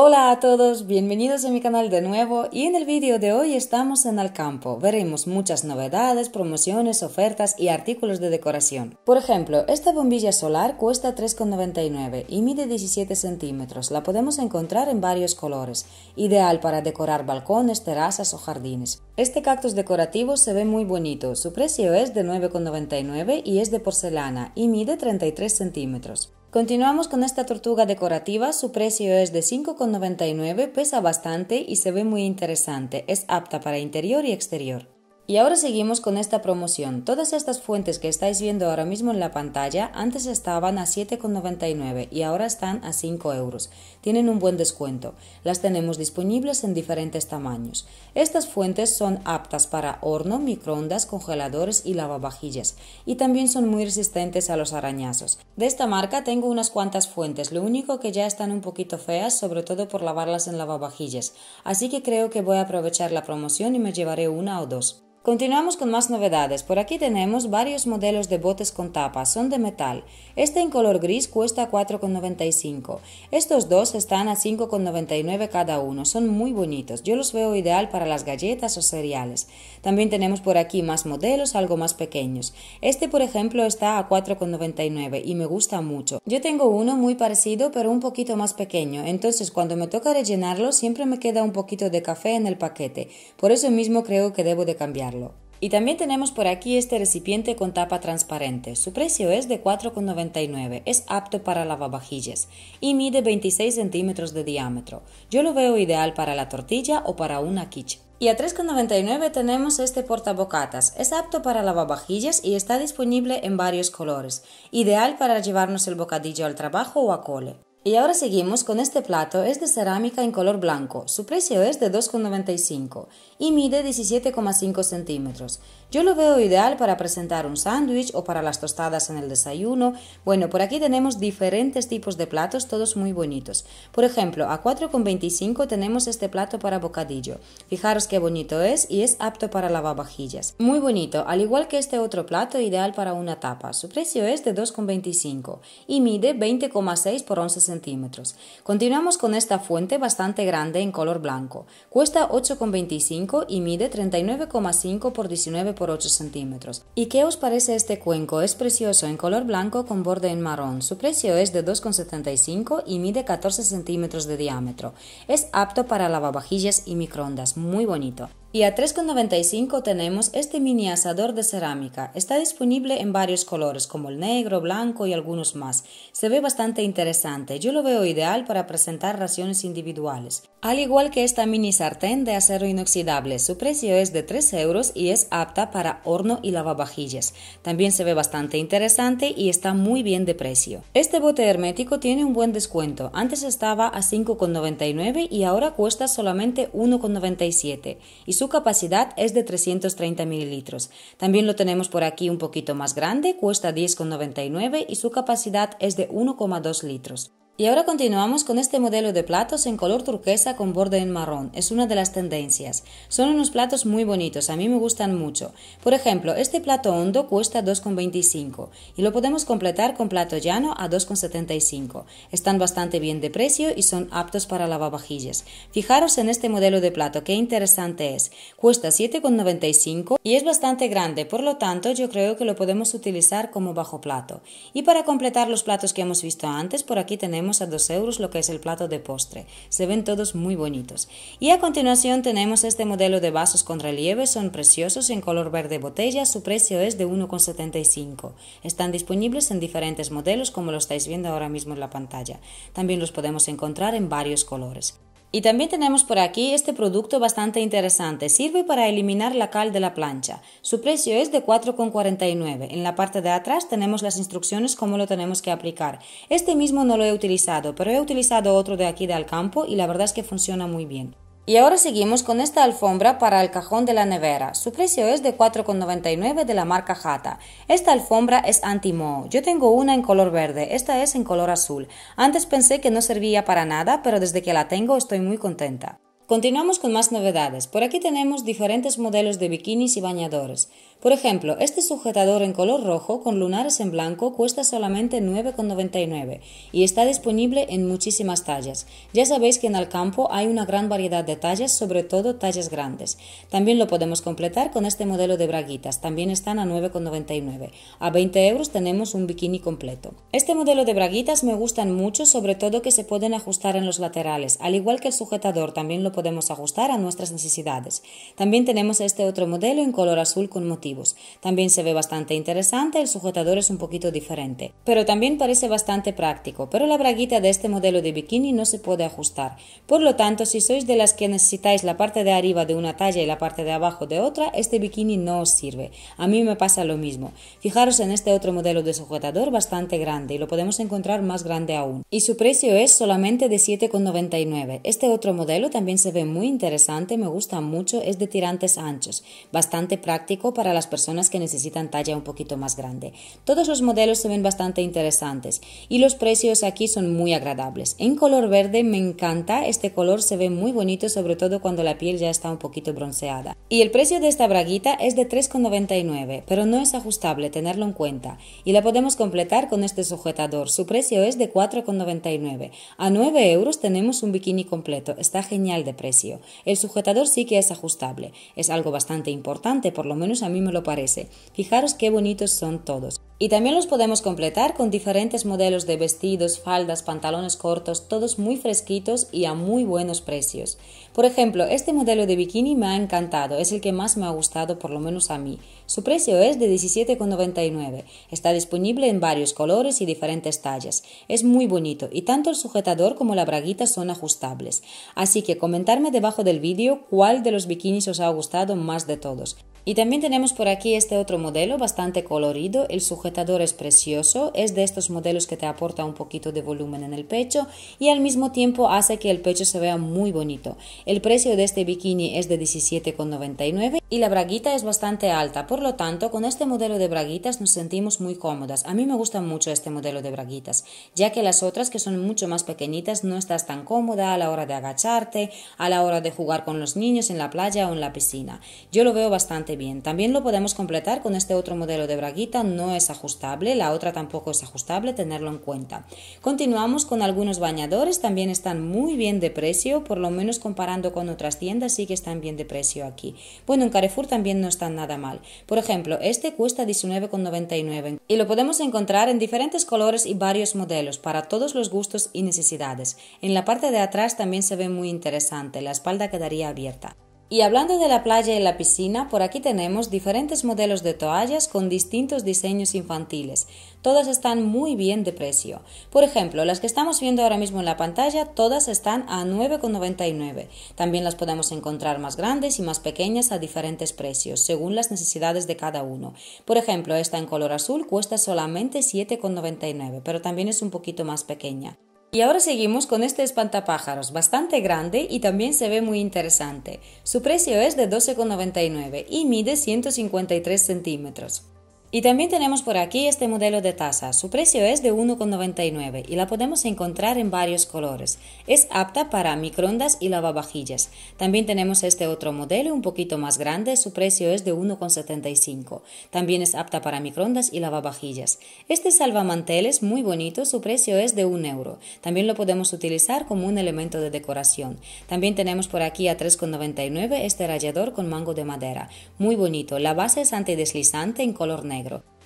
Hola a todos, bienvenidos a mi canal de nuevo y en el vídeo de hoy estamos en el campo. Veremos muchas novedades, promociones, ofertas y artículos de decoración. Por ejemplo, esta bombilla solar cuesta 3,99 y mide 17 centímetros. La podemos encontrar en varios colores, ideal para decorar balcones, terrazas o jardines. Este cactus decorativo se ve muy bonito, su precio es de 9,99 y es de porcelana y mide 33 centímetros. Continuamos con esta tortuga decorativa, su precio es de 5,99, pesa bastante y se ve muy interesante, es apta para interior y exterior. Y ahora seguimos con esta promoción. Todas estas fuentes que estáis viendo ahora mismo en la pantalla antes estaban a 7,99 y ahora están a 5 euros. Tienen un buen descuento. Las tenemos disponibles en diferentes tamaños. Estas fuentes son aptas para horno, microondas, congeladores y lavavajillas. Y también son muy resistentes a los arañazos. De esta marca tengo unas cuantas fuentes. Lo único que ya están un poquito feas, sobre todo por lavarlas en lavavajillas. Así que creo que voy a aprovechar la promoción y me llevaré una o dos. Continuamos con más novedades. Por aquí tenemos varios modelos de botes con tapa. Son de metal. Este en color gris cuesta 4,95. Estos dos están a 5,99 cada uno. Son muy bonitos. Yo los veo ideal para las galletas o cereales. También tenemos por aquí más modelos, algo más pequeños. Este, por ejemplo, está a 4,99 y me gusta mucho. Yo tengo uno muy parecido, pero un poquito más pequeño. Entonces, cuando me toca rellenarlo, siempre me queda un poquito de café en el paquete. Por eso mismo creo que debo de cambiarlo. Y también tenemos por aquí este recipiente con tapa transparente. Su precio es de 4,99. Es apto para lavavajillas y mide 26 centímetros de diámetro. Yo lo veo ideal para la tortilla o para una quiche. Y a 3,99 tenemos este portabocatas. Es apto para lavavajillas y está disponible en varios colores. Ideal para llevarnos el bocadillo al trabajo o a cole. Y ahora seguimos con este plato, es de cerámica en color blanco, su precio es de 2,95 y mide 17,5 centímetros. Yo lo veo ideal para presentar un sándwich o para las tostadas en el desayuno. Bueno, por aquí tenemos diferentes tipos de platos, todos muy bonitos. Por ejemplo, a 4,25 tenemos este plato para bocadillo. Fijaros qué bonito es y es apto para lavavajillas. Muy bonito, al igual que este otro plato ideal para una tapa. Su precio es de 2,25 y mide 20,6 por 11 centímetros centímetros. Continuamos con esta fuente bastante grande en color blanco. Cuesta 8,25 y mide 39,5 por 19 por 8 centímetros. ¿Y qué os parece este cuenco? Es precioso en color blanco con borde en marrón. Su precio es de 2,75 y mide 14 centímetros de diámetro. Es apto para lavavajillas y microondas. Muy bonito. Y a 3,95 tenemos este mini asador de cerámica. Está disponible en varios colores como el negro, blanco y algunos más. Se ve bastante interesante. Yo lo veo ideal para presentar raciones individuales. Al igual que esta mini sartén de acero inoxidable, su precio es de 3 euros y es apta para horno y lavavajillas. También se ve bastante interesante y está muy bien de precio. Este bote hermético tiene un buen descuento. Antes estaba a 5,99 y ahora cuesta solamente 1,97 su capacidad es de 330 mililitros. También lo tenemos por aquí un poquito más grande, cuesta 10,99 y su capacidad es de 1,2 litros. Y ahora continuamos con este modelo de platos en color turquesa con borde en marrón. Es una de las tendencias. Son unos platos muy bonitos, a mí me gustan mucho. Por ejemplo, este plato hondo cuesta 2,25 y lo podemos completar con plato llano a 2,75. Están bastante bien de precio y son aptos para lavavajillas. Fijaros en este modelo de plato, qué interesante es. Cuesta 7,95 y es bastante grande, por lo tanto yo creo que lo podemos utilizar como bajo plato. Y para completar los platos que hemos visto antes, por aquí tenemos a 2 euros lo que es el plato de postre. Se ven todos muy bonitos. Y a continuación tenemos este modelo de vasos con relieve, son preciosos en color verde botella, su precio es de 1,75. Están disponibles en diferentes modelos como lo estáis viendo ahora mismo en la pantalla. También los podemos encontrar en varios colores. Y también tenemos por aquí este producto bastante interesante. Sirve para eliminar la cal de la plancha. Su precio es de 4,49. En la parte de atrás tenemos las instrucciones cómo lo tenemos que aplicar. Este mismo no lo he utilizado, pero he utilizado otro de aquí de Alcampo y la verdad es que funciona muy bien. Y ahora seguimos con esta alfombra para el cajón de la nevera. Su precio es de 4,99 de la marca Jata. Esta alfombra es anti mo. Yo tengo una en color verde, esta es en color azul. Antes pensé que no servía para nada, pero desde que la tengo estoy muy contenta. Continuamos con más novedades. Por aquí tenemos diferentes modelos de bikinis y bañadores. Por ejemplo, este sujetador en color rojo con lunares en blanco cuesta solamente 9,99 y está disponible en muchísimas tallas. Ya sabéis que en el campo hay una gran variedad de tallas, sobre todo tallas grandes. También lo podemos completar con este modelo de braguitas, también están a 9,99. A 20 euros tenemos un bikini completo. Este modelo de braguitas me gustan mucho, sobre todo que se pueden ajustar en los laterales, al igual que el sujetador, también lo podemos ajustar a nuestras necesidades. También tenemos este otro modelo en color azul con motivos. También se ve bastante interesante, el sujetador es un poquito diferente, pero también parece bastante práctico, pero la braguita de este modelo de bikini no se puede ajustar. Por lo tanto, si sois de las que necesitáis la parte de arriba de una talla y la parte de abajo de otra, este bikini no os sirve. A mí me pasa lo mismo. Fijaros en este otro modelo de sujetador bastante grande y lo podemos encontrar más grande aún. Y su precio es solamente de 7,99. Este otro modelo también se se ve muy interesante, me gusta mucho, es de tirantes anchos, bastante práctico para las personas que necesitan talla un poquito más grande. Todos los modelos se ven bastante interesantes y los precios aquí son muy agradables. En color verde me encanta, este color se ve muy bonito sobre todo cuando la piel ya está un poquito bronceada. Y el precio de esta braguita es de 3,99, pero no es ajustable, tenerlo en cuenta. Y la podemos completar con este sujetador, su precio es de 4,99. A 9 euros tenemos un bikini completo, está genial de precio. El sujetador sí que es ajustable. Es algo bastante importante, por lo menos a mí me lo parece. Fijaros qué bonitos son todos. Y también los podemos completar con diferentes modelos de vestidos, faldas, pantalones cortos, todos muy fresquitos y a muy buenos precios. Por ejemplo, este modelo de bikini me ha encantado, es el que más me ha gustado por lo menos a mí. Su precio es de 17,99. Está disponible en varios colores y diferentes tallas. Es muy bonito y tanto el sujetador como la braguita son ajustables. Así que comentarme debajo del vídeo cuál de los bikinis os ha gustado más de todos. Y también tenemos por aquí este otro modelo bastante colorido, el sujetador es precioso, es de estos modelos que te aporta un poquito de volumen en el pecho y al mismo tiempo hace que el pecho se vea muy bonito. El precio de este bikini es de 17,99 y la braguita es bastante alta, por lo tanto con este modelo de braguitas nos sentimos muy cómodas. A mí me gusta mucho este modelo de braguitas, ya que las otras que son mucho más pequeñitas no estás tan cómoda a la hora de agacharte, a la hora de jugar con los niños en la playa o en la piscina. Yo lo veo bastante bien. También lo podemos completar con este otro modelo de braguita, no es ajustable, la otra tampoco es ajustable, tenerlo en cuenta. Continuamos con algunos bañadores, también están muy bien de precio, por lo menos comparando con otras tiendas sí que están bien de precio aquí. Bueno, en Carrefour también no están nada mal. Por ejemplo, este cuesta 19,99 y lo podemos encontrar en diferentes colores y varios modelos para todos los gustos y necesidades. En la parte de atrás también se ve muy interesante, la espalda quedaría abierta. Y hablando de la playa y la piscina, por aquí tenemos diferentes modelos de toallas con distintos diseños infantiles. Todas están muy bien de precio. Por ejemplo, las que estamos viendo ahora mismo en la pantalla, todas están a 9,99. También las podemos encontrar más grandes y más pequeñas a diferentes precios, según las necesidades de cada uno. Por ejemplo, esta en color azul cuesta solamente 7,99, pero también es un poquito más pequeña. Y ahora seguimos con este espantapájaros, bastante grande y también se ve muy interesante. Su precio es de 12,99 y mide 153 centímetros. Y también tenemos por aquí este modelo de taza. Su precio es de 1,99 y la podemos encontrar en varios colores. Es apta para microondas y lavavajillas. También tenemos este otro modelo un poquito más grande. Su precio es de 1,75. También es apta para microondas y lavavajillas. Este salvamantel es muy bonito. Su precio es de 1 euro. También lo podemos utilizar como un elemento de decoración. También tenemos por aquí a 3,99 este rallador con mango de madera. Muy bonito. La base es antideslizante en color negro.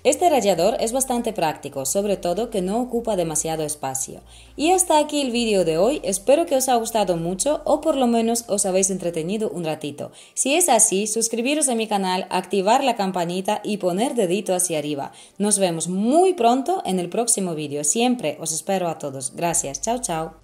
Este rallador es bastante práctico, sobre todo que no ocupa demasiado espacio. Y hasta aquí el vídeo de hoy, espero que os haya gustado mucho o por lo menos os habéis entretenido un ratito. Si es así, suscribiros a mi canal, activar la campanita y poner dedito hacia arriba. Nos vemos muy pronto en el próximo vídeo, siempre os espero a todos. Gracias, chao chao.